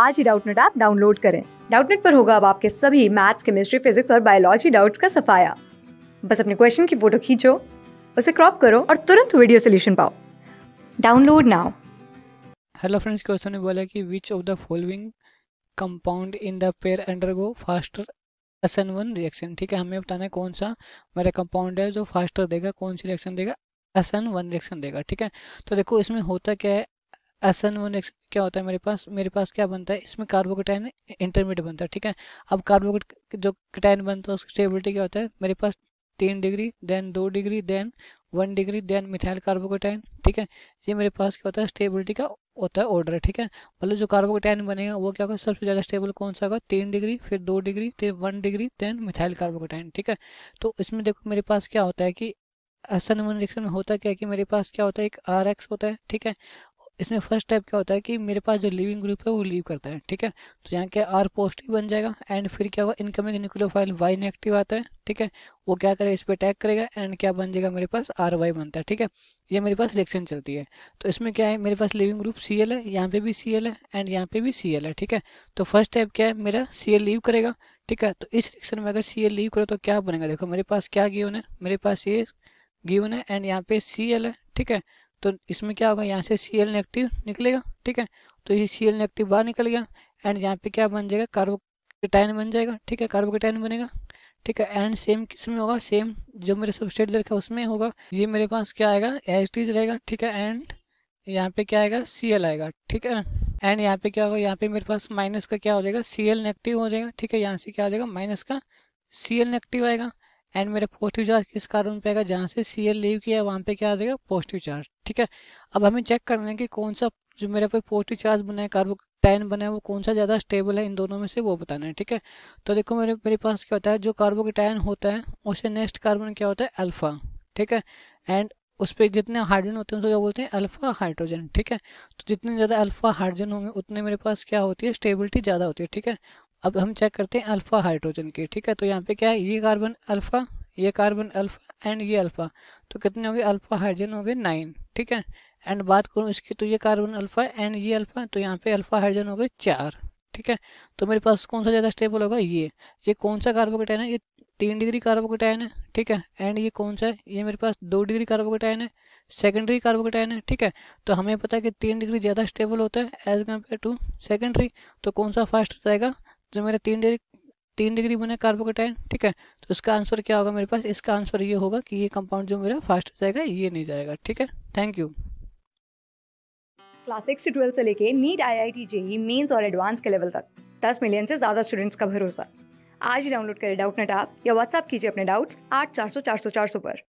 आज ही Doubtnut app download करें डाउटनेट पर होगा अब आपके सभी मैथ्स केमिस्ट्री फिजिक्स और बायोलॉजी डाउट्स का सफाया बस अपने क्वेश्चन की फोटो खींचो उसे क्रॉप करो और तुरंत वीडियो सोल्यूशन पाओ download now hello friends question ने बोला कि which of the following compound in the pair undergo faster S N one reaction ठीक है हमें बताना है कौन सा मेरा कंपाउंड है जो फास्टर देगा कौन सी रिएक्शन देगा एस एन वन रिएक्शन देगा ठीक है तो देखो इसमें होता क्या है एस एन एसन क्या होता है मेरे पास मेरे पास क्या बनता है इसमें कार्बोकेटाइन इंटरमीडिएट बनता है ठीक है अब कार्बोकेट जो कटाइन बनता है उसकी स्टेबिलिटी क्या होता है मेरे पास तीन डिग्री देन दो degree then one degree then methyl carbocation ठीक है ये मेरे पास क्या होता है स्टेबिलिटी का होता है ऑर्डर ठीक है मतलब जो कार्बोकेटाइन बनेगा वो क्या होगा सबसे ज़्यादा स्टेबल कौन सा होगा तीन डिग्री फिर दो डिग्री फिर one degree then methyl carbocation ठीक है तो इसमें देखो मेरे पास क्या होता है कि एस एन वन रिएक्शन में होता क्या है कि मेरे पास क्या होता है एक आर एक्स होता है ठीक है इसमें फर्स्ट स्टेप क्या होता है कि मेरे पास जो लिविंग ग्रुप है वो लीव करता है ठीक है तो यहाँ क्या आर पॉजिटिव बन जाएगा एंड फिर क्या होगा इनकमिंग न्यूक्लियोफाइल वाई नेगेटिव आता है ठीक है वो क्या करेगा इस पर अटैक करेगा एंड क्या बन जाएगा मेरे पास आर वाई बनता है ठीक है ये मेरे पास रिएक्शन चलती है तो इसमें क्या है मेरे पास लिविंग ग्रुप सी एल है यहाँ पे भी सी एल है एंड यहाँ पे भी सी एल है ठीक है तो फर्स्ट स्टेप क्या है मेरा सी एल लीव करेगा ठीक है तो इस रिएक्शन में अगर सी एल लीव करो तो क्या बनेगा देखो मेरे पास क्या गिवन है मेरे पास ये गिवन है एंड यहाँ पे सी एल है ठीक है तो इसमें क्या होगा यहाँ से सी एल नेगेटिव निकलेगा ठीक है तो ये सी एल नेगेटिव बाहर निकल गया एंड यहाँ पे क्या बन जाएगा कार्बोकेटाइन बन जाएगा ठीक है कार्बोकेटाइन बनेगा ठीक है एंड सेम किस में होगा सेम जो मेरे सबस्टेट रखा उसमें होगा ये मेरे पास क्या आएगा एच टीज रहेगा ठीक है एंड यहाँ पे क्या आएगा सी एल आएगा ठीक है एंड यहाँ पे क्या होगा यहाँ पे मेरे पास माइनस का क्या हो जाएगा सी एल नेगेटिव हो जाएगा ठीक है यहाँ से क्या हो जाएगा माइनस का सी एल नेगेटिव आएगा एंड मेरा पॉजिटिव चार्ज किस कारण पे आएगा जहाँ से सी एल लीव किया है वहाँ पे क्या आ जाएगा पॉजिटिव चार्ज ठीक है अब हमें चेक करना है कि कौन सा जो मेरे पे पॉजिटिव चार्ज बना है कार्बो टेन बना है वो कौन सा ज़्यादा स्टेबल है इन दोनों में से वो बताना है ठीक है तो देखो मेरे मेरे पास क्या होता है जो कार्बोकैटाइन होता है उससे नेक्स्ट कार्बन क्या होता है अल्फ़ा ठीक है एंड उस पर जितने हाइड्रोजन होते हैं उसको क्या बोलते हैं अल्फा हाइड्रोजन ठीक है तो जितने ज़्यादा अल्फा हाइड्रोजन होंगे उतने मेरे पास क्या होती है स्टेबिलिटी ज़्यादा होती है ठीक है अब हम चेक करते हैं अल्फ़ा हाइड्रोजन के ठीक है तो यहाँ पे क्या है ये कार्बन अल्फ़ा ये कार्बन अल्फ़ा एंड ये अल्फ़ा तो कितने हो गए अल्फ़ा हाइड्रोजन हो गए नाइन ठीक है एंड बात करूँ इसकी तो ये कार्बन अल्फ़ा एंड ये अल्फ़ा तो यहाँ पे अल्फ़ा हाइड्रोजन हो गए चार ठीक है तो मेरे पास कौन सा ज़्यादा स्टेबल होगा ये ये कौन सा कार्बोकेटाइन है ये तीन डिग्री कार्बोकेटाइन है ठीक है एंड ये कौन सा है ये मेरे पास दो डिग्री कार्बोकेटाइन है सेकेंडरी कार्बोकेटाइन है ठीक है तो हमें पता है कि तीन डिग्री ज़्यादा स्टेबल होता है एज कम्पेयर टू सेकेंडरी तो कौन सा फास्ट जाएगा जो मेरा तीन डिग्री तीन डिग्री बना कार्बोकेटाइन ठीक है तो इसका आंसर क्या होगा मेरे पास इसका आंसर ये होगा कि ये कंपाउंड जो मेरा फास्ट जाएगा ये नहीं जाएगा ठीक है thank you class six twelfth से लेके NEET I I T JEE mains और एडवांस के लेवल तक दस मिलियन से ज़्यादा स्टूडेंट्स का भरोसा आज ही डाउनलोड करें डाउट नेट आप या व्हाट्सअप कीजिए अपने डाउट्स आठ चार सौ चार सौ चार सौ पर